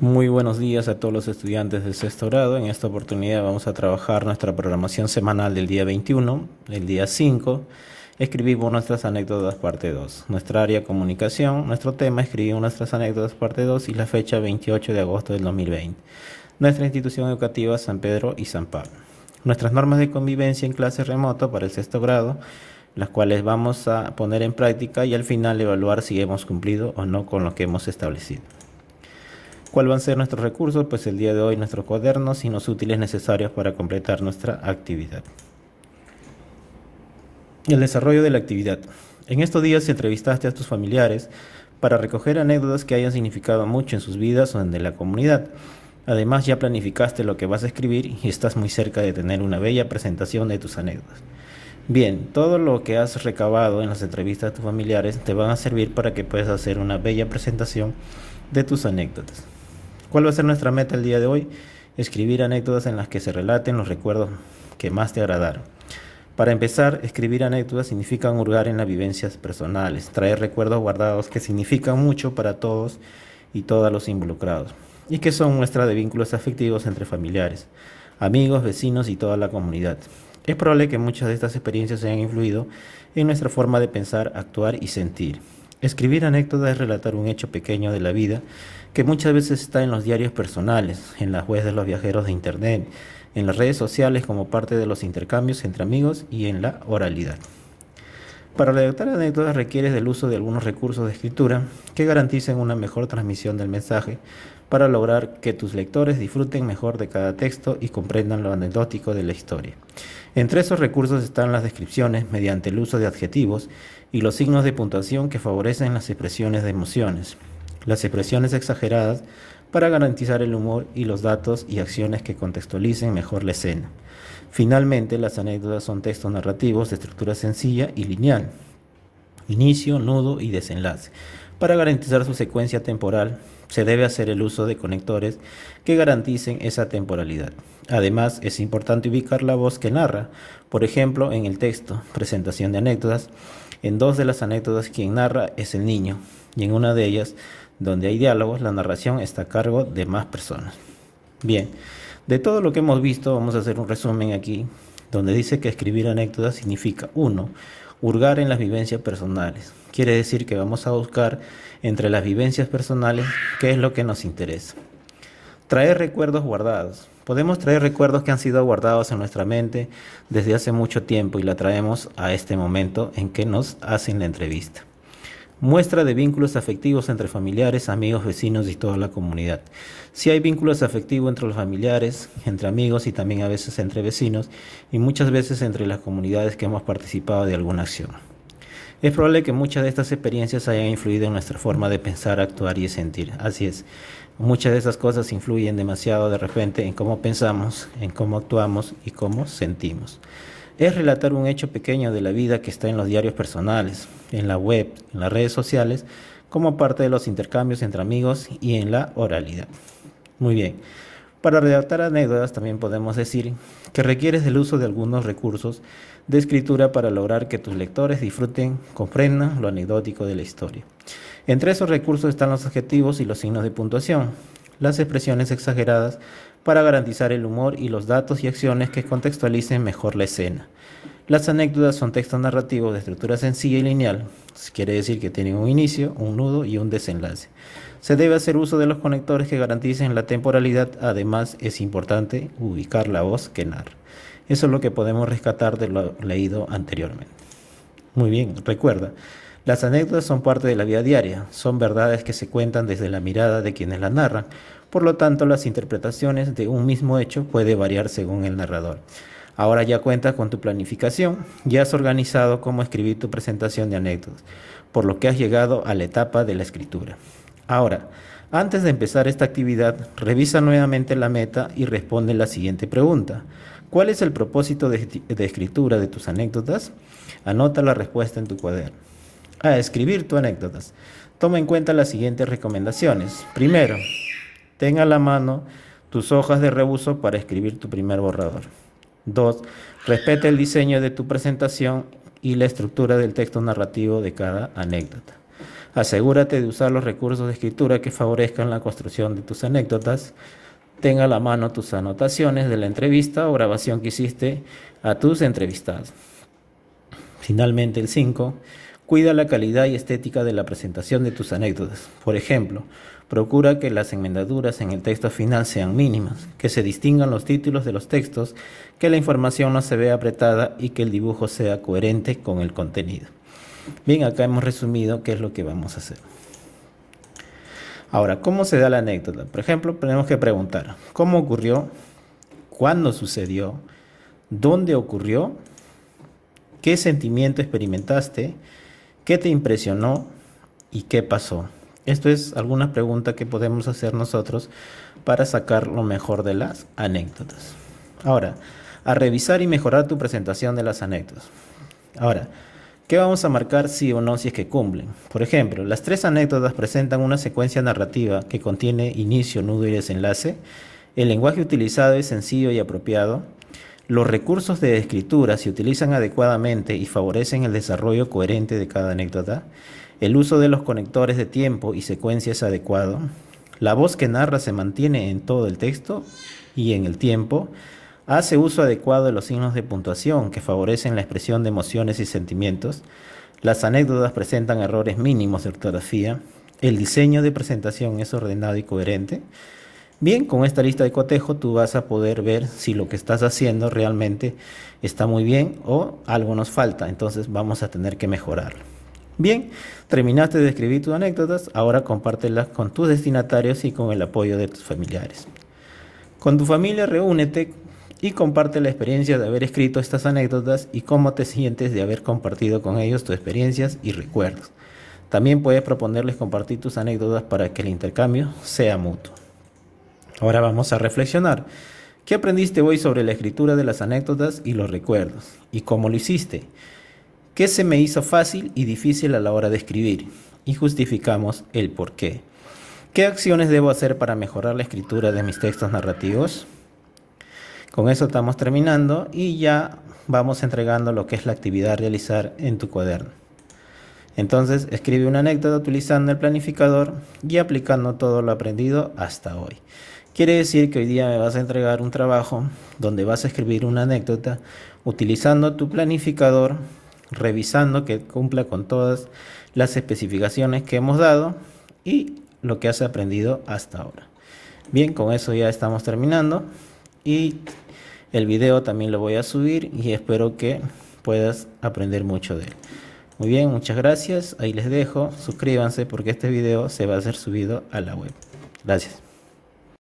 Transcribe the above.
Muy buenos días a todos los estudiantes del sexto grado. En esta oportunidad vamos a trabajar nuestra programación semanal del día 21, el día 5. Escribimos nuestras anécdotas parte 2. Nuestra área comunicación, nuestro tema, escribimos nuestras anécdotas parte 2 y la fecha 28 de agosto del 2020. Nuestra institución educativa San Pedro y San Pablo. Nuestras normas de convivencia en clase remoto para el sexto grado, las cuales vamos a poner en práctica y al final evaluar si hemos cumplido o no con lo que hemos establecido. ¿Cuáles van a ser nuestros recursos? Pues el día de hoy nuestros cuadernos y los útiles necesarios para completar nuestra actividad. El desarrollo de la actividad. En estos días entrevistaste a tus familiares para recoger anécdotas que hayan significado mucho en sus vidas o en de la comunidad. Además ya planificaste lo que vas a escribir y estás muy cerca de tener una bella presentación de tus anécdotas. Bien, todo lo que has recabado en las entrevistas a tus familiares te van a servir para que puedas hacer una bella presentación de tus anécdotas. ¿Cuál va a ser nuestra meta el día de hoy? Escribir anécdotas en las que se relaten los recuerdos que más te agradaron. Para empezar, escribir anécdotas significa hurgar en las vivencias personales, traer recuerdos guardados que significan mucho para todos y todas los involucrados, y que son muestra de vínculos afectivos entre familiares, amigos, vecinos y toda la comunidad. Es probable que muchas de estas experiencias hayan influido en nuestra forma de pensar, actuar y sentir. Escribir anécdotas es relatar un hecho pequeño de la vida que muchas veces está en los diarios personales, en las webs de los viajeros de Internet, en las redes sociales como parte de los intercambios entre amigos y en la oralidad. Para redactar anécdotas requieres del uso de algunos recursos de escritura que garanticen una mejor transmisión del mensaje para lograr que tus lectores disfruten mejor de cada texto y comprendan lo anecdótico de la historia. Entre esos recursos están las descripciones mediante el uso de adjetivos y los signos de puntuación que favorecen las expresiones de emociones. Las expresiones exageradas para garantizar el humor y los datos y acciones que contextualicen mejor la escena. Finalmente, las anécdotas son textos narrativos de estructura sencilla y lineal, inicio, nudo y desenlace. Para garantizar su secuencia temporal, se debe hacer el uso de conectores que garanticen esa temporalidad. Además, es importante ubicar la voz que narra, por ejemplo, en el texto, presentación de anécdotas. En dos de las anécdotas quien narra es el niño y en una de ellas donde hay diálogos, la narración está a cargo de más personas. Bien, de todo lo que hemos visto, vamos a hacer un resumen aquí, donde dice que escribir anécdotas significa, uno, hurgar en las vivencias personales. Quiere decir que vamos a buscar entre las vivencias personales qué es lo que nos interesa. Traer recuerdos guardados. Podemos traer recuerdos que han sido guardados en nuestra mente desde hace mucho tiempo y la traemos a este momento en que nos hacen la entrevista muestra de vínculos afectivos entre familiares, amigos, vecinos y toda la comunidad. Si hay vínculos afectivos entre los familiares, entre amigos y también a veces entre vecinos y muchas veces entre las comunidades que hemos participado de alguna acción. Es probable que muchas de estas experiencias hayan influido en nuestra forma de pensar, actuar y sentir. Así es, muchas de esas cosas influyen demasiado de repente en cómo pensamos, en cómo actuamos y cómo sentimos es relatar un hecho pequeño de la vida que está en los diarios personales, en la web, en las redes sociales, como parte de los intercambios entre amigos y en la oralidad. Muy bien. Para redactar anécdotas también podemos decir que requieres el uso de algunos recursos de escritura para lograr que tus lectores disfruten, comprendan lo anecdótico de la historia. Entre esos recursos están los adjetivos y los signos de puntuación, las expresiones exageradas para garantizar el humor y los datos y acciones que contextualicen mejor la escena. Las anécdotas son textos narrativos de estructura sencilla y lineal, quiere decir que tienen un inicio, un nudo y un desenlace. Se debe hacer uso de los conectores que garanticen la temporalidad, además es importante ubicar la voz que narra. Eso es lo que podemos rescatar de lo leído anteriormente. Muy bien, recuerda, las anécdotas son parte de la vida diaria, son verdades que se cuentan desde la mirada de quienes las narran, por lo tanto las interpretaciones de un mismo hecho puede variar según el narrador. Ahora ya cuentas con tu planificación, ya has organizado cómo escribir tu presentación de anécdotas, por lo que has llegado a la etapa de la escritura. Ahora, antes de empezar esta actividad, revisa nuevamente la meta y responde la siguiente pregunta. ¿Cuál es el propósito de, de escritura de tus anécdotas? Anota la respuesta en tu cuaderno a escribir tu anécdotas. Toma en cuenta las siguientes recomendaciones. Primero, tenga a la mano tus hojas de reuso para escribir tu primer borrador. Dos, respete el diseño de tu presentación y la estructura del texto narrativo de cada anécdota. Asegúrate de usar los recursos de escritura que favorezcan la construcción de tus anécdotas. Tenga a la mano tus anotaciones de la entrevista o grabación que hiciste a tus entrevistados. Finalmente, el 5. Cuida la calidad y estética de la presentación de tus anécdotas. Por ejemplo, procura que las enmendaduras en el texto final sean mínimas, que se distingan los títulos de los textos, que la información no se vea apretada y que el dibujo sea coherente con el contenido. Bien, acá hemos resumido qué es lo que vamos a hacer. Ahora, ¿cómo se da la anécdota? Por ejemplo, tenemos que preguntar, ¿cómo ocurrió? ¿Cuándo sucedió? ¿Dónde ocurrió? ¿Qué sentimiento experimentaste? ¿Qué te impresionó y qué pasó? Esto es alguna pregunta que podemos hacer nosotros para sacar lo mejor de las anécdotas. Ahora, a revisar y mejorar tu presentación de las anécdotas. Ahora, ¿qué vamos a marcar sí o no si es que cumplen? Por ejemplo, las tres anécdotas presentan una secuencia narrativa que contiene inicio, nudo y desenlace. El lenguaje utilizado es sencillo y apropiado. Los recursos de escritura se utilizan adecuadamente y favorecen el desarrollo coherente de cada anécdota. El uso de los conectores de tiempo y secuencia es adecuado. La voz que narra se mantiene en todo el texto y en el tiempo. Hace uso adecuado de los signos de puntuación que favorecen la expresión de emociones y sentimientos. Las anécdotas presentan errores mínimos de ortografía. El diseño de presentación es ordenado y coherente. Bien, con esta lista de cotejo tú vas a poder ver si lo que estás haciendo realmente está muy bien o algo nos falta, entonces vamos a tener que mejorarlo. Bien, terminaste de escribir tus anécdotas, ahora compártelas con tus destinatarios y con el apoyo de tus familiares. Con tu familia reúnete y comparte la experiencia de haber escrito estas anécdotas y cómo te sientes de haber compartido con ellos tus experiencias y recuerdos. También puedes proponerles compartir tus anécdotas para que el intercambio sea mutuo. Ahora vamos a reflexionar. ¿Qué aprendiste hoy sobre la escritura de las anécdotas y los recuerdos? ¿Y cómo lo hiciste? ¿Qué se me hizo fácil y difícil a la hora de escribir? Y justificamos el por qué. ¿Qué acciones debo hacer para mejorar la escritura de mis textos narrativos? Con eso estamos terminando y ya vamos entregando lo que es la actividad a realizar en tu cuaderno. Entonces escribe una anécdota utilizando el planificador y aplicando todo lo aprendido hasta hoy. Quiere decir que hoy día me vas a entregar un trabajo donde vas a escribir una anécdota utilizando tu planificador, revisando que cumpla con todas las especificaciones que hemos dado y lo que has aprendido hasta ahora. Bien, con eso ya estamos terminando y el video también lo voy a subir y espero que puedas aprender mucho de él. Muy bien, muchas gracias. Ahí les dejo. Suscríbanse porque este video se va a ser subido a la web. Gracias.